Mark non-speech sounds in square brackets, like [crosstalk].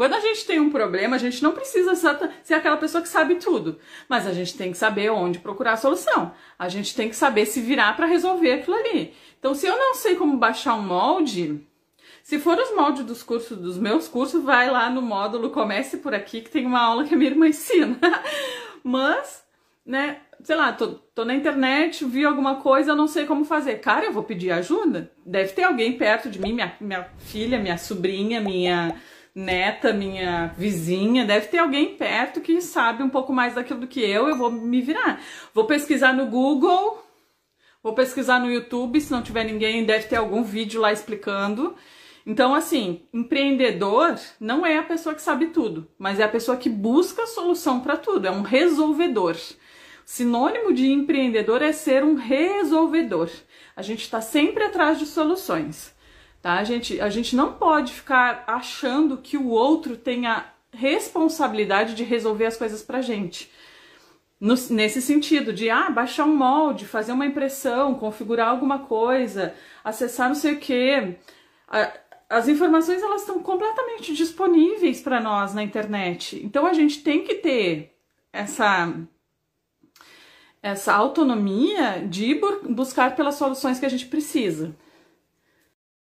Quando a gente tem um problema, a gente não precisa ser aquela pessoa que sabe tudo, mas a gente tem que saber onde procurar a solução. A gente tem que saber se virar para resolver aquilo ali. Então, se eu não sei como baixar um molde, se for os moldes dos cursos, dos meus cursos, vai lá no módulo Comece por aqui que tem uma aula que a minha irmã ensina. [laughs] mas, né, sei lá, tô, tô, na internet, vi alguma coisa, não sei como fazer. Cara, eu vou pedir ajuda. Deve ter alguém perto de mim, minha, minha filha, minha sobrinha, minha neta, minha vizinha, deve ter alguém perto que sabe um pouco mais daquilo do que eu, eu vou me virar. Vou pesquisar no Google, vou pesquisar no YouTube, se não tiver ninguém, deve ter algum vídeo lá explicando. Então, assim, empreendedor não é a pessoa que sabe tudo, mas é a pessoa que busca solução para tudo, é um resolvedor. Sinônimo de empreendedor é ser um resolvedor. A gente está sempre atrás de soluções. Tá? A, gente, a gente não pode ficar achando que o outro tem a responsabilidade de resolver as coisas pra gente. No, nesse sentido, de ah, baixar um molde, fazer uma impressão, configurar alguma coisa, acessar não sei o quê. A, as informações elas estão completamente disponíveis para nós na internet. Então a gente tem que ter essa essa autonomia de buscar pelas soluções que a gente precisa.